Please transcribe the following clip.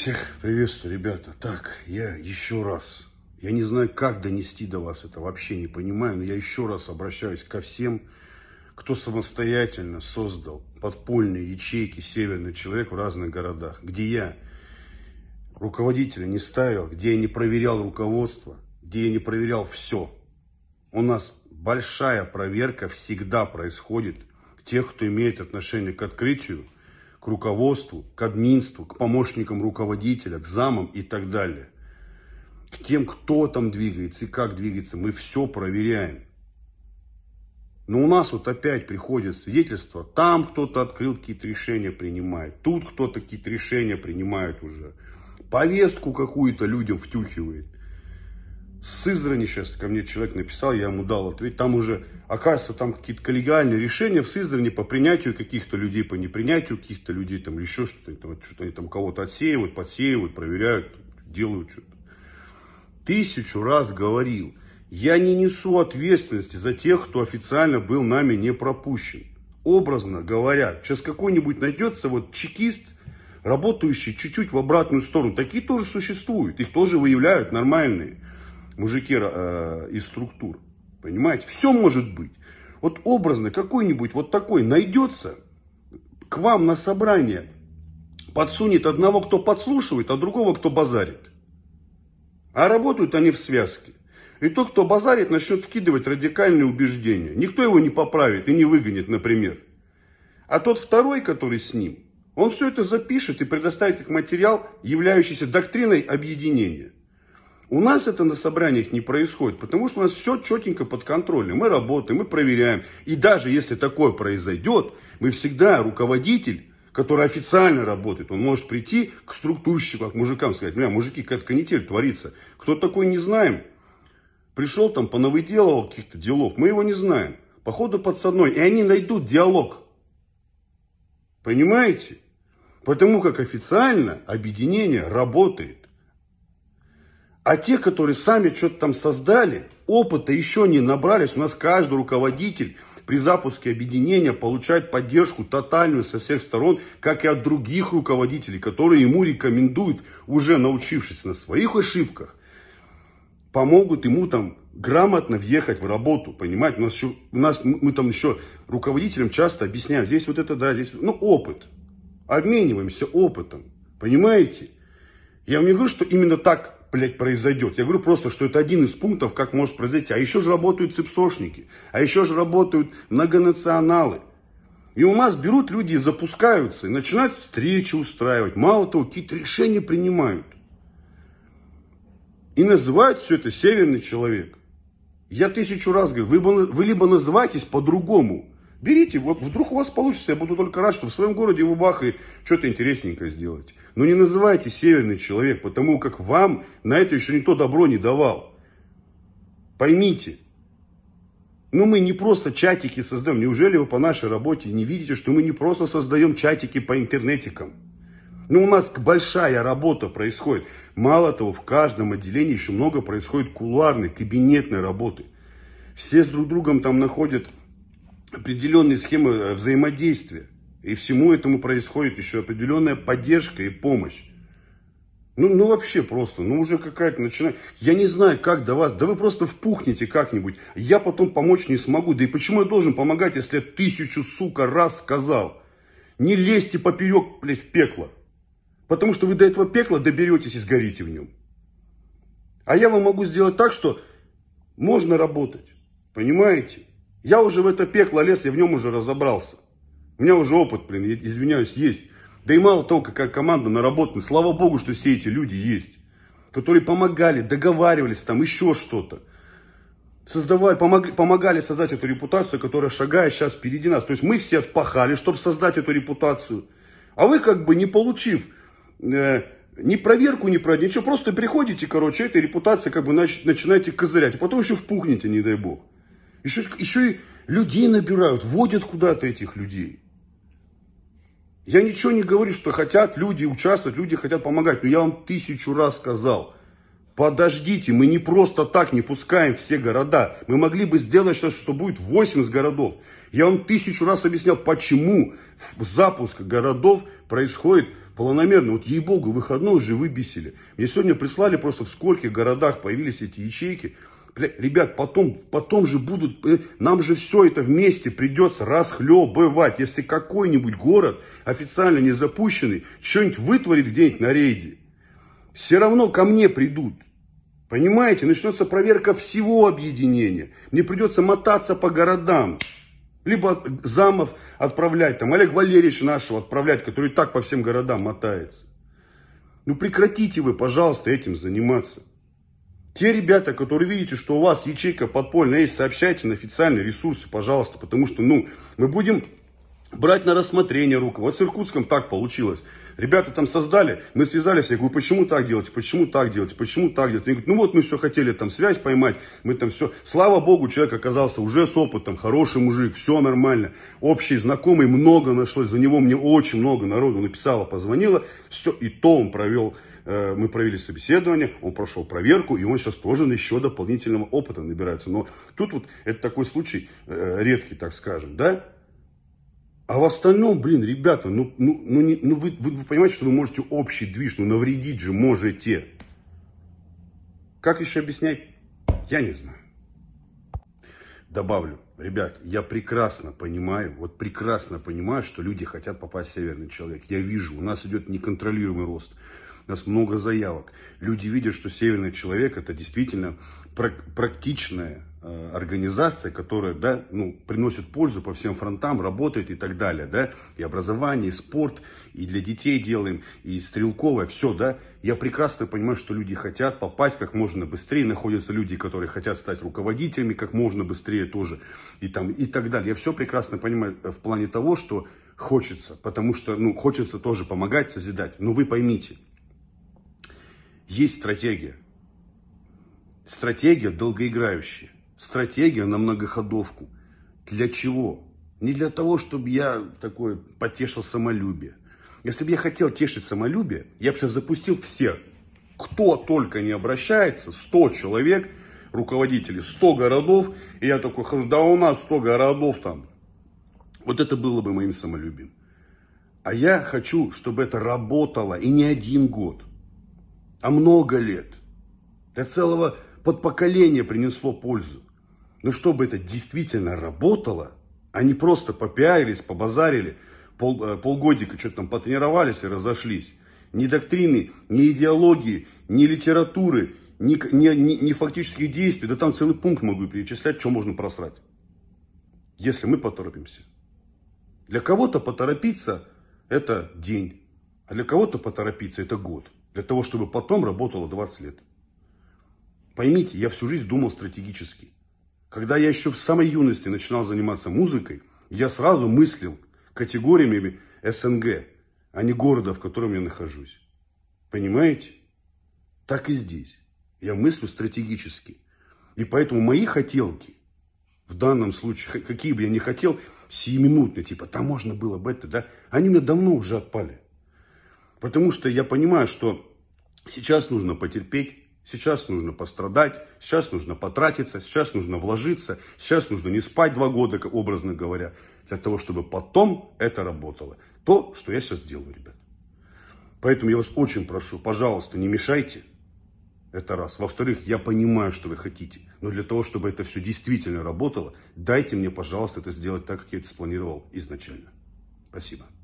Всех приветствую, ребята. Так, я еще раз. Я не знаю, как донести до вас это, вообще не понимаю, но я еще раз обращаюсь ко всем, кто самостоятельно создал подпольные ячейки «Северный человек» в разных городах, где я руководителя не ставил, где я не проверял руководство, где я не проверял все. У нас большая проверка всегда происходит тех, кто имеет отношение к открытию к руководству, к админству, к помощникам руководителя, к замам и так далее. К тем, кто там двигается и как двигается, мы все проверяем. Но у нас вот опять приходят свидетельства, там кто-то открыл какие-то решения принимает, тут кто-то какие-то решения принимает уже. Повестку какую-то людям втюхивает – Сызрани сейчас ко мне человек написал, я ему дал ответ. Там уже, оказывается, там какие-то коллегиальные решения в Сызрани по принятию каких-то людей, по непринятию каких-то людей, там еще что-то. Там, что-то они там кого-то отсеивают, подсеивают, проверяют, делают что-то. Тысячу раз говорил, я не несу ответственности за тех, кто официально был нами не пропущен. Образно говоря, сейчас какой-нибудь найдется вот чекист, работающий чуть-чуть в обратную сторону. Такие тоже существуют, их тоже выявляют нормальные мужики э, из структур. Понимаете? Все может быть. Вот образно какой-нибудь вот такой найдется к вам на собрание, подсунет одного, кто подслушивает, а другого, кто базарит. А работают они в связке. И тот, кто базарит, начнет вкидывать радикальные убеждения. Никто его не поправит и не выгонит, например. А тот второй, который с ним, он все это запишет и предоставит как материал, являющийся доктриной объединения. У нас это на собраниях не происходит, потому что у нас все четенько под контролем. Мы работаем, мы проверяем. И даже если такое произойдет, мы всегда руководитель который официально работает, он может прийти к структурщику, к мужикам, сказать, бля, мужики, какая-то канитель творится. Кто такой, не знаем. Пришел там, понавыделывал каких-то делов, мы его не знаем. Походу подсадной. И они найдут диалог. Понимаете? Потому как официально объединение работает. А те, которые сами что-то там создали, опыта еще не набрались. У нас каждый руководитель при запуске объединения получает поддержку тотальную со всех сторон, как и от других руководителей, которые ему рекомендуют, уже научившись на своих ошибках, помогут ему там грамотно въехать в работу, понимаете? У нас, еще, у нас мы там еще руководителям часто объясняем, здесь вот это да, здесь... Ну, опыт. Обмениваемся опытом, понимаете? Я вам не говорю, что именно так блядь, произойдет. Я говорю просто, что это один из пунктов, как может произойти. А еще же работают цепсошники, а еще же работают многонационалы. И у нас берут люди и запускаются, и начинают встречи устраивать. Мало того, какие-то решения принимают. И называют все это северный человек. Я тысячу раз говорю, вы, вы либо называетесь по-другому, Берите, вот вдруг у вас получится. Я буду только рад, что в своем городе в бах и что-то интересненькое сделать. Но не называйте северный человек, потому как вам на это еще никто добро не давал. Поймите. Но ну, мы не просто чатики создаем. Неужели вы по нашей работе не видите, что мы не просто создаем чатики по интернетикам? Но ну, у нас большая работа происходит. Мало того, в каждом отделении еще много происходит кулуарной, кабинетной работы. Все с друг другом там находят определенные схемы э, взаимодействия. И всему этому происходит еще определенная поддержка и помощь. Ну, ну вообще просто, ну уже какая-то начинает. Я не знаю, как до вас, да вы просто впухните как-нибудь. Я потом помочь не смогу. Да и почему я должен помогать, если я тысячу, сука, раз сказал? Не лезьте поперек, блядь, в пекло. Потому что вы до этого пекла доберетесь и сгорите в нем. А я вам могу сделать так, что можно работать. Понимаете? Я уже в это пекло лез, я в нем уже разобрался. У меня уже опыт, блин, извиняюсь, есть. Да и мало того, какая команда наработана. Ну, слава богу, что все эти люди есть. Которые помогали, договаривались, там еще что-то. Создавали, помог, помогали создать эту репутацию, которая шагает сейчас впереди нас. То есть мы все отпахали, чтобы создать эту репутацию. А вы как бы не получив э, ни проверку, ни про ничего, просто приходите, короче, этой репутации как бы нач, начинаете козырять. А потом еще впухните, не дай бог. Еще, еще и людей набирают, водят куда-то этих людей. Я ничего не говорю, что хотят люди участвовать, люди хотят помогать. Но я вам тысячу раз сказал, подождите, мы не просто так не пускаем все города. Мы могли бы сделать что, то что будет 80 городов. Я вам тысячу раз объяснял, почему запуск городов происходит планомерно. Вот ей-богу, выходной уже выбесили. Мне сегодня прислали просто в скольких городах появились эти ячейки – ребят, потом, потом же будут, э, нам же все это вместе придется расхлебывать. Если какой-нибудь город, официально не запущенный, что-нибудь вытворит где-нибудь на рейде, все равно ко мне придут. Понимаете, начнется проверка всего объединения. Мне придется мотаться по городам. Либо замов отправлять, там, Олег Валерьевич нашего отправлять, который и так по всем городам мотается. Ну прекратите вы, пожалуйста, этим заниматься. Те ребята, которые видите, что у вас ячейка подпольная есть, сообщайте на официальные ресурсы, пожалуйста, потому что, ну, мы будем брать на рассмотрение рук. Вот в Иркутском так получилось. Ребята там создали, мы связались, я говорю, почему так делать, почему так делать, почему так делать. Они говорят, ну вот мы все хотели там связь поймать, мы там все. Слава богу, человек оказался уже с опытом, хороший мужик, все нормально. Общий знакомый, много нашлось, за него мне очень много народу написало, позвонило. Все, и то он провел э, мы провели собеседование, он прошел проверку, и он сейчас тоже еще дополнительного опыта набирается. Но тут вот это такой случай э, редкий, так скажем, да? А в остальном, блин, ребята, ну, ну, ну, не, ну вы, вы, понимаете, что вы можете общий движ, но ну навредить же можете. Как еще объяснять? Я не знаю. Добавлю, ребят, я прекрасно понимаю, вот прекрасно понимаю, что люди хотят попасть в северный человек. Я вижу, у нас идет неконтролируемый рост у нас много заявок. Люди видят, что «Северный человек» это действительно практичная э, организация, которая, да, ну, приносит пользу по всем фронтам, работает и так далее, да, и образование, и спорт, и для детей делаем, и стрелковое, все, да, я прекрасно понимаю, что люди хотят попасть как можно быстрее, находятся люди, которые хотят стать руководителями как можно быстрее тоже, и там, и так далее, я все прекрасно понимаю э, в плане того, что хочется, потому что, ну, хочется тоже помогать, созидать, но вы поймите – есть стратегия. Стратегия долгоиграющая. Стратегия на многоходовку. Для чего? Не для того, чтобы я такой потешил самолюбие. Если бы я хотел тешить самолюбие, я бы сейчас запустил все, кто только не обращается, 100 человек, руководители, 100 городов, и я такой хожу, да у нас 100 городов там. Вот это было бы моим самолюбием. А я хочу, чтобы это работало и не один год а много лет. Для целого подпоколения принесло пользу. Но чтобы это действительно работало, а не просто попиарились, побазарили, пол, э, полгодика что-то там потренировались и разошлись. Ни доктрины, ни идеологии, ни литературы, ни, ни, ни, ни фактических действий. Да там целый пункт могу перечислять, что можно просрать. Если мы поторопимся. Для кого-то поторопиться – это день, а для кого-то поторопиться – это год. Для того, чтобы потом работало 20 лет. Поймите, я всю жизнь думал стратегически. Когда я еще в самой юности начинал заниматься музыкой, я сразу мыслил категориями СНГ, а не города, в котором я нахожусь. Понимаете? Так и здесь. Я мыслю стратегически. И поэтому мои хотелки, в данном случае, какие бы я ни хотел, сиюминутные, типа, там можно было бы это, да, они меня давно уже отпали. Потому что я понимаю, что сейчас нужно потерпеть, сейчас нужно пострадать, сейчас нужно потратиться, сейчас нужно вложиться, сейчас нужно не спать два года, образно говоря, для того, чтобы потом это работало. То, что я сейчас делаю, ребят. Поэтому я вас очень прошу, пожалуйста, не мешайте. Это раз. Во-вторых, я понимаю, что вы хотите. Но для того, чтобы это все действительно работало, дайте мне, пожалуйста, это сделать так, как я это спланировал изначально. Спасибо.